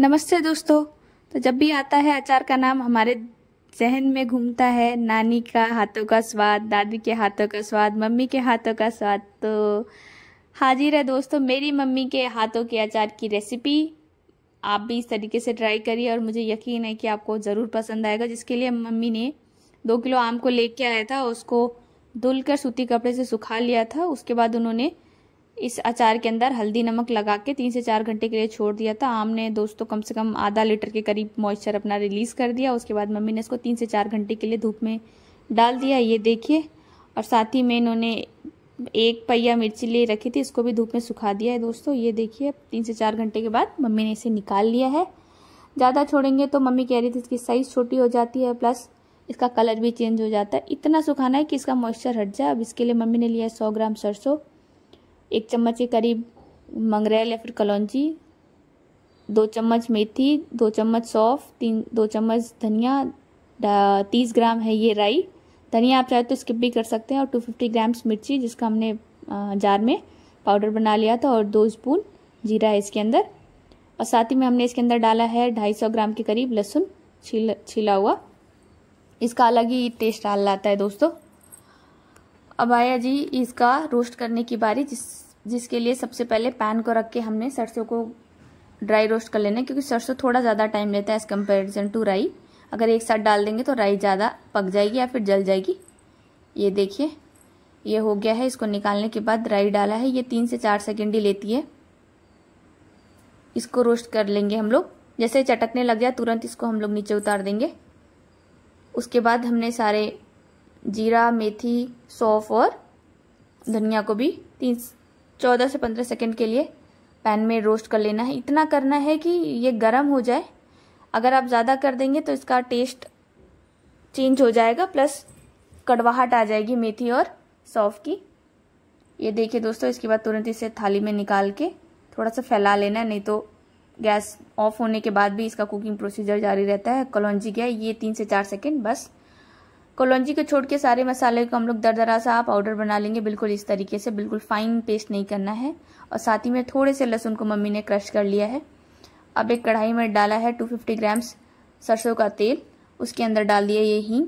नमस्ते दोस्तों तो जब भी आता है अचार का नाम हमारे जहन में घूमता है नानी का हाथों का स्वाद दादी के हाथों का स्वाद मम्मी के हाथों का स्वाद तो हाजिर है दोस्तों मेरी मम्मी के हाथों के अचार की रेसिपी आप भी इस तरीके से ट्राई करिए और मुझे यकीन है कि आपको ज़रूर पसंद आएगा जिसके लिए मम्मी ने दो किलो आम को ले आया था उसको धुल कर सूती कपड़े से सुखा लिया था उसके बाद उन्होंने इस अचार के अंदर हल्दी नमक लगा के तीन से चार घंटे के लिए छोड़ दिया था आम ने दोस्तों कम से कम आधा लीटर के करीब मॉइस्चर अपना रिलीज़ कर दिया उसके बाद मम्मी ने इसको तीन से चार घंटे के लिए धूप में डाल दिया ये देखिए और साथ ही में इन्होंने एक पहिया मिर्ची ले रखी थी इसको भी धूप में सुखा दिया है दोस्तों ये देखिए तीन से चार घंटे के बाद मम्मी ने इसे निकाल लिया है ज़्यादा छोड़ेंगे तो मम्मी कह रही थी इसकी साइज़ छोटी हो जाती है प्लस इसका कलर भी चेंज हो जाता है इतना सुखाना है कि इसका मॉइस्चर हट जाए अब इसके लिए मम्मी ने लिया है सौ ग्राम सरसों एक चम्मच के करीब मंगरेल या फिर कलौजी दो चम्मच मेथी दो चम्मच सौफ तीन दो चम्मच धनिया तीस ग्राम है ये राई धनिया आप चाहे तो स्किप भी कर सकते हैं और टू फिफ्टी ग्राम्स मिर्ची जिसका हमने जार में पाउडर बना लिया था और दो स्पून जीरा है इसके अंदर और साथ ही में हमने इसके अंदर डाला है ढाई सौ ग्राम के करीब लहसुन छीला छीला हुआ इसका अलग ही टेस्ट डाल लाता है दोस्तों अब आया जी इसका रोस्ट करने की बारी जिस जिसके लिए सबसे पहले पैन को रख के हमने सरसों को ड्राई रोस्ट कर लेना है क्योंकि सरसों थोड़ा ज़्यादा टाइम लेता है एज़ कम्पेरिजन टू राई अगर एक साथ डाल देंगे तो राई ज़्यादा पक जाएगी या फिर जल जाएगी ये देखिए ये हो गया है इसको निकालने के बाद राई डाला है ये तीन से चार सेकेंड ही लेती है इसको रोस्ट कर लेंगे हम लोग जैसे चटकने लग जाए तुरंत इसको हम लोग नीचे उतार देंगे उसके बाद हमने सारे जीरा मेथी सौफ और धनिया को भी तीन 14 से 15 सेकेंड के लिए पैन में रोस्ट कर लेना है इतना करना है कि ये गर्म हो जाए अगर आप ज़्यादा कर देंगे तो इसका टेस्ट चेंज हो जाएगा प्लस कड़वाहट आ जाएगी मेथी और सौफ की ये देखिए दोस्तों इसके बाद तुरंत इसे थाली में निकाल के थोड़ा सा फैला लेना है नहीं तो गैस ऑफ होने के बाद भी इसका कुकिंग प्रोसीजर जारी रहता है कलौजी गया ये तीन से चार सेकेंड बस कलौजी को छोड़ के सारे मसाले को हम लोग दर दरा सा पाउडर बना लेंगे बिल्कुल इस तरीके से बिल्कुल फाइन पेस्ट नहीं करना है और साथ ही में थोड़े से लहसुन को मम्मी ने क्रश कर लिया है अब एक कढ़ाई में डाला है 250 ग्राम्स सरसों का तेल उसके अंदर डाल दिया ये ही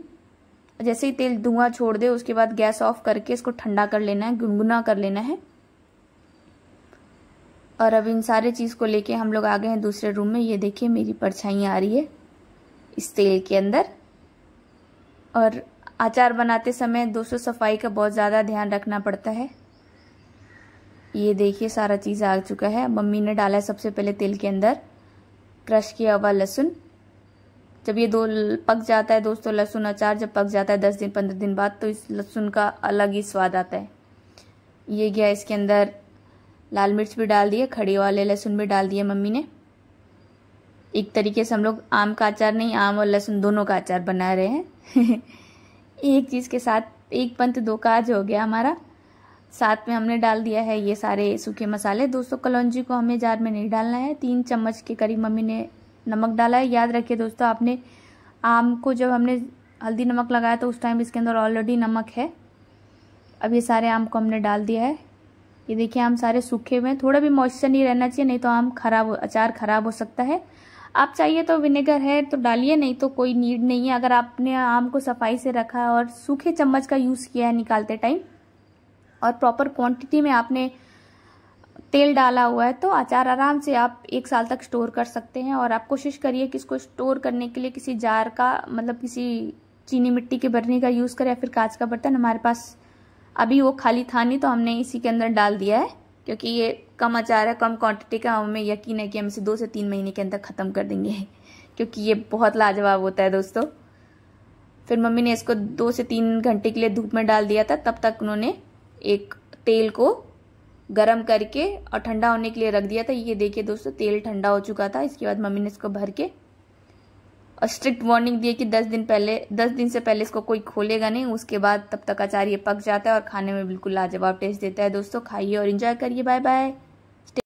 जैसे ही तेल धुआं छोड़ दे उसके बाद गैस ऑफ करके इसको ठंडा कर लेना है गुनगुना कर लेना है और अब इन सारे चीज़ को लेके हम लोग आ गए हैं दूसरे रूम में ये देखिए मेरी परछाइयाँ आ रही है इस तेल के अंदर और अचार बनाते समय दोस्तों सफाई का बहुत ज़्यादा ध्यान रखना पड़ता है ये देखिए सारा चीज़ आ चुका है मम्मी ने डाला है सबसे पहले तेल के अंदर क्रश किया हुआ लहसुन जब ये दो पक जाता है दोस्तों लहसुन अचार जब पक जाता है दस दिन पंद्रह दिन बाद तो इस लहसुन का अलग ही स्वाद आता है ये गया इसके अंदर लाल मिर्च भी डाल दिए खड़ी वाले लहसुन भी डाल दिए मम्मी ने एक तरीके से हम लोग आम का अचार नहीं आम और लहसुन दोनों का अचार बना रहे हैं एक चीज़ के साथ एक पंत दो काज हो गया हमारा साथ में हमने डाल दिया है ये सारे सूखे मसाले दोस्तों कलौजी को हमें जार में नहीं डालना है तीन चम्मच के करीब मम्मी ने नमक डाला है याद रखिए दोस्तों आपने आम को जब हमने हल्दी नमक लगाया तो उस टाइम इसके अंदर ऑलरेडी नमक है अब ये सारे आम को हमने डाल दिया है ये देखिए आम सारे सूखे हुए हैं थोड़ा भी मॉइस्चर नहीं रहना चाहिए नहीं तो आम खराब अचार खराब हो सकता है आप चाहिए तो विनेगर है तो डालिए नहीं तो कोई नीड नहीं है अगर आपने आम को सफाई से रखा है और सूखे चम्मच का यूज़ किया है निकालते टाइम और प्रॉपर क्वांटिटी में आपने तेल डाला हुआ है तो अचार आराम से आप एक साल तक स्टोर कर सकते हैं और आप कोशिश करिए कि इसको स्टोर करने के लिए किसी जार का मतलब किसी चीनी मिट्टी के बर्नी का यूज़ करें या फिर कांच का बर्तन हमारे पास अभी वो खाली था नहीं तो हमने इसी के अंदर डाल दिया है क्योंकि ये कम अचार है कम क्वांटिटी का हमें यकीन है कि हम इसे दो से तीन महीने के अंदर ख़त्म कर देंगे क्योंकि ये बहुत लाजवाब होता है दोस्तों फिर मम्मी ने इसको दो से तीन घंटे के लिए धूप में डाल दिया था तब तक उन्होंने एक तेल को गरम करके और ठंडा होने के लिए रख दिया था ये देखिए दोस्तों तेल ठंडा हो चुका था इसके बाद मम्मी ने इसको भर के और स्ट्रिक्ट वार्निंग दी कि दस दिन पहले दस दिन से पहले इसको कोई खोलेगा नहीं उसके बाद तब तक अचार ये पक जाता है और खाने में बिल्कुल लाजवाब टेस्ट देता है दोस्तों खाइए और इन्जॉय करिए बाय बाय